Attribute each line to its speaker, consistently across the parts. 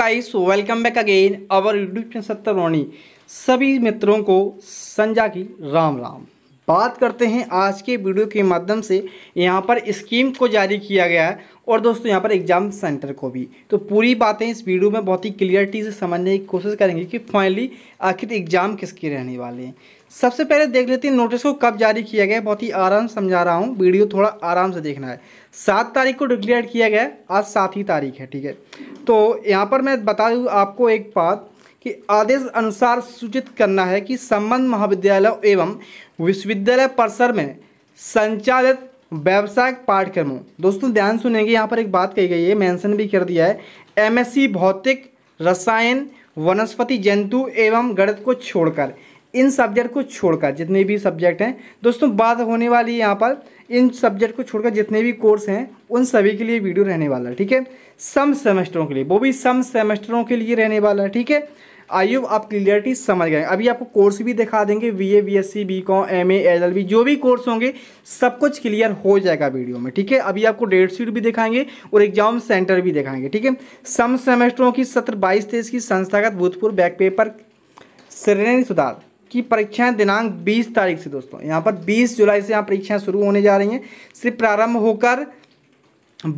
Speaker 1: guys welcome back again our YouTube channel सत्तर रोनी सभी मित्रों को संजा की राम राम बात करते हैं आज के वीडियो के माध्यम से यहाँ पर स्कीम को जारी किया गया है और दोस्तों यहाँ पर एग्ज़ाम सेंटर को भी तो पूरी बातें इस वीडियो में बहुत ही क्लियरिटी से समझने की कोशिश करेंगे कि फाइनली आखिर एग्ज़ाम किसके रहने वाले हैं सबसे पहले देख लेते हैं नोटिस को कब जारी किया गया बहुत ही आराम से समझा रहा हूँ वीडियो थोड़ा आराम से देखना है सात तारीख को डिक्लेयर किया गया आज सात ही तारीख है ठीक है तो यहाँ पर मैं बता दूँ आपको एक बात कि आदेश अनुसार सूचित करना है कि संबंध महाविद्यालय एवं विश्वविद्यालय परिसर में संचालित व्यावसायिक पाठ्यक्रमों दोस्तों ध्यान सुनेंगे यहाँ पर एक बात कही गई है मेंशन भी कर दिया है एमएससी भौतिक रसायन वनस्पति जंतु एवं गणित को छोड़कर इन सब्जेक्ट को छोड़कर जितने भी सब्जेक्ट हैं दोस्तों बात होने वाली है यहाँ पर इन सब्जेक्ट को छोड़कर जितने भी कोर्स हैं उन सभी के लिए वीडियो रहने वाला है ठीक है सम सेमेस्टरों के लिए वो भी सम सेमेस्टरों के लिए रहने वाला है ठीक है आई आप क्लियरिटी समझ गए अभी आपको कोर्स भी दिखा देंगे B A B S C B com M L जो भी कोर्स होंगे सब कुछ क्लियर हो जाएगा वीडियो में ठीक है अभी आपको डेट शीट भी दिखाएंगे और एग्जाम सेंटर भी दिखाएंगे ठीक है सम सेमेस्टरों की सत्र बाईस तेईस की संस्थागत भूतपूर्व बैक पेपर श्रेणी सुधार की परीक्षाएं दिनांक 20 तारीख से दोस्तों यहां पर 20 जुलाई से यहां परीक्षाएं शुरू होने जा रही हैं सिर्फ प्रारंभ होकर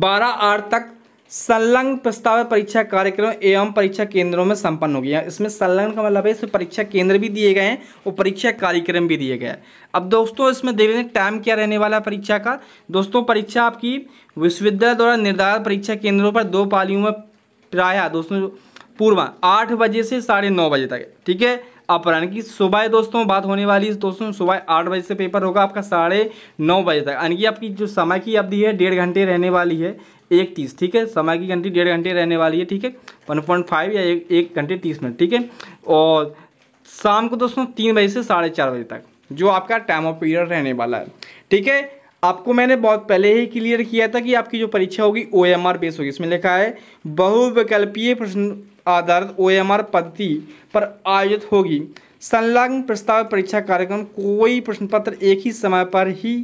Speaker 1: 12 आठ तक संलग्न प्रस्तावित परीक्षा कार्यक्रम एवं परीक्षा केंद्रों में संपन्न हो गया इसमें संलग्न का मतलब है इसमें परीक्षा केंद्र भी दिए गए हैं और परीक्षा कार्यक्रम भी दिए गए हैं अब दोस्तों इसमें देख टाइम क्या रहने वाला है परीक्षा का दोस्तों परीक्षा आपकी विश्वविद्यालय द्वारा निर्धारित परीक्षा केंद्रों पर दो पालियों में प्राय दोस्तों पूर्वा आठ बजे से साढ़े नौ बजे तक ठीक है अपराह्न की सुबह दोस्तों बात होने वाली है दोस्तों सुबह आठ बजे से पेपर होगा आपका साढ़े नौ बजे तक यानी कि आपकी जो समय की अवधि है डेढ़ घंटे रहने वाली है एक तीस ठीक है समय की घंटी डेढ़ घंटे रहने वाली है ठीक है वन पॉइंट फाइव या एक एक घंटे तीस मिनट ठीक है और शाम को दोस्तों तीन बजे से साढ़े चार बजे तक जो आपका टाइम ऑफ पीरियड रहने वाला है ठीक है आपको मैंने बहुत पहले ही क्लियर किया था कि आपकी जो परीक्षा होगी ओ एम आर बेस होगी इसमें लिखा है बहुविकल्पीय प्रश्न आधारित ओएमआर पद्धति पर आयोजित होगी संलग्न प्रस्ताव परीक्षा कार्यक्रम कोई प्रश्न पत्र एक ही समय पर ही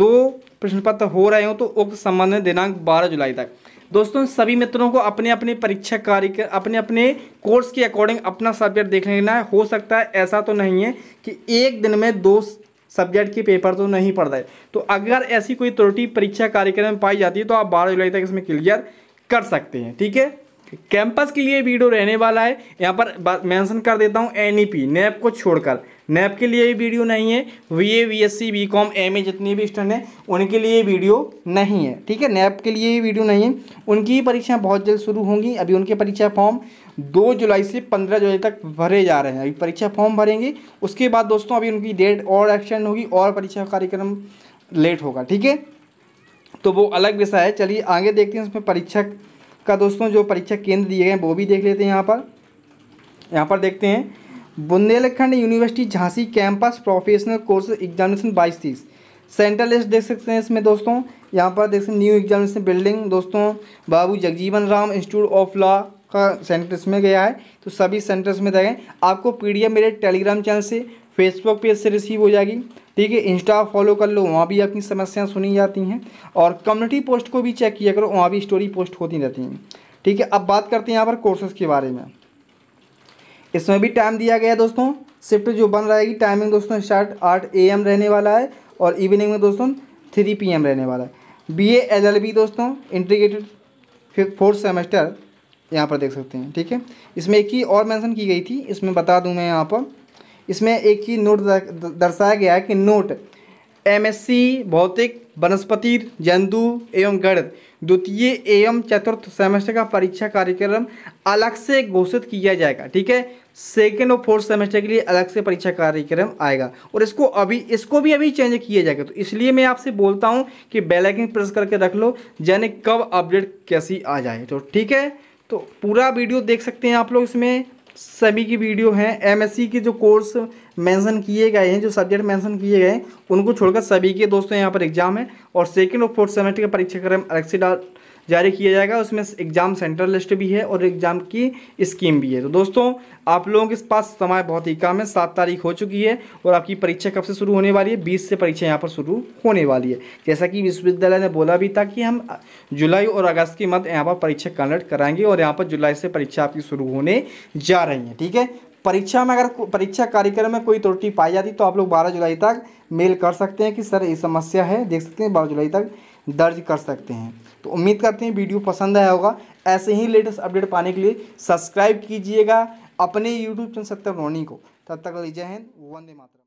Speaker 1: दो प्रश्न पत्र हो रहे हो तो उक्त संबंध दिनांक 12 जुलाई तक दोस्तों सभी मित्रों को अपने अपने परीक्षा कार्यक्रम अपने अपने कोर्स के अकॉर्डिंग अपना सब्जेक्ट देख लेना है हो सकता है ऐसा तो नहीं है कि एक दिन में दो सब्जेक्ट के पेपर तो नहीं पड़ रहे तो अगर ऐसी कोई त्रुटि परीक्षा कार्यक्रम में पाई जाती है तो आप बारह जुलाई तक इसमें क्लियर कर सकते हैं ठीक है कैंपस के लिए वीडियो रहने वाला है यहाँ पर मेंशन कर देता हूँ एनईपी नैप e e को छोड़कर नैप e के लिए भी वीडियो नहीं है B A B S C B com M A जितनी भी स्टूडेंट हैं उनके लिए वीडियो नहीं है ठीक है नैप के लिए भी वीडियो नहीं है उनकी परीक्षाएं बहुत जल्द शुरू होंगी अभी उनके परीक्षा फॉर्म दो जुलाई से पंद्रह जुलाई तक भरे जा रहे हैं अभी परीक्षा फॉर्म भरेंगे उसके बाद दोस्तों अभी उनकी डेट और एक्सटेंड होगी और परीक्षा कार्यक्रम लेट होगा ठीक है तो वो अलग विषय है चलिए आगे देखते हैं उसमें परीक्षा का दोस्तों जो परीक्षा केंद्र दिए गए हैं वो भी देख लेते हैं यहाँ पर यहाँ पर देखते हैं Bundelkhand university Jhansi campus professional course examination बाईस तीस सेंट्रल लिस्ट देख सकते हैं इसमें दोस्तों यहाँ पर देख सकते हैं न्यू एग्जामिनेशन बिल्डिंग दोस्तों Babu Jagjivan Ram institute of law का सेंटर्स में गया है तो सभी सेंटर्स में देखें आपको पीडीएफ मेरे टेलीग्राम चैनल से फेसबुक पेज से रिसीव हो जाएगी ठीक है इंस्टा फॉलो कर लो वहाँ भी अपनी समस्याएं सुनी जाती हैं और कम्युनिटी पोस्ट को भी चेक किया करो वहाँ भी स्टोरी पोस्ट होती रहती हैं ठीक है अब बात करते हैं यहाँ पर कोर्सेज के बारे में इसमें भी टाइम दिया गया है दोस्तों शिफ्ट जो बन रहेगी टाइमिंग दोस्तों स्टार्ट आठ ए रहने वाला है और इवनिंग में दोस्तों थ्री पी रहने वाला है बी ए दोस्तों इंटीग्रेटेड फोर्थ सेमेस्टर यहाँ पर देख सकते हैं ठीक है इसमें एक ही और मेंशन की गई थी इसमें बता दूँ मैं यहाँ पर इसमें एक चीज़ नोट दर्शाया गया है कि नोट एमएससी भौतिक वनस्पति जंतु एवं गणित द्वितीय एवं चतुर्थ सेमेस्टर का परीक्षा कार्यक्रम अलग से घोषित किया जाएगा ठीक है सेकेंड और फोर्थ सेमेस्टर के लिए अलग से परीक्षा कार्यक्रम आएगा और इसको अभी इसको भी अभी चेंज किया जाएगा तो इसलिए मैं आपसे बोलता हूँ कि बेलाइकन प्रेस करके रख लो जाने कब अपडेट कैसी आ जाए तो ठीक है तो पूरा वीडियो देख सकते हैं आप लोग इसमें सभी की वीडियो हैं एमएससी e के जो कोर्स मेंशन किए गए हैं जो सब्जेक्ट मेंशन किए गए हैं उनको छोड़कर सभी के दोस्तों यहाँ पर एग्जाम है और सेकेंड और फोर्थ सेमेस्टर का परीक्षा क्रम अलग से जारी किया जाएगा उसमें एग्जाम सेंटर लिस्ट भी है और एग्जाम की स्कीम भी है तो दोस्तों आप लोगों के पास समय बहुत ही कम है सात तारीख हो चुकी है और आपकी परीक्षा कब से शुरू होने वाली है बीस से परीक्षा यहाँ पर शुरू होने वाली है जैसा कि विश्वविद्यालय ने बोला भी था कि हम जुलाई और अगस्त के मध्य यहाँ पर परीक्षा कंडक्ट कराएंगे और यहाँ पर जुलाई से परीक्षा आपकी शुरू होने जा रही है ठीक है परीक्षा में अगर परीक्षा कार्यक्रम में कोई त्रुटि पाई जाती तो आप लोग बारह जुलाई तक मेल कर सकते हैं कि सर ये समस्या है देख सकते हैं बारह जुलाई तक दर्ज कर सकते हैं तो उम्मीद करते हैं वीडियो पसंद आया होगा ऐसे ही लेटेस्ट अपडेट पाने के लिए सब्सक्राइब कीजिएगा अपने यूट्यूब चैनल सत्तर रोनी को तब तक लीजिए हिंद वंदे मातरम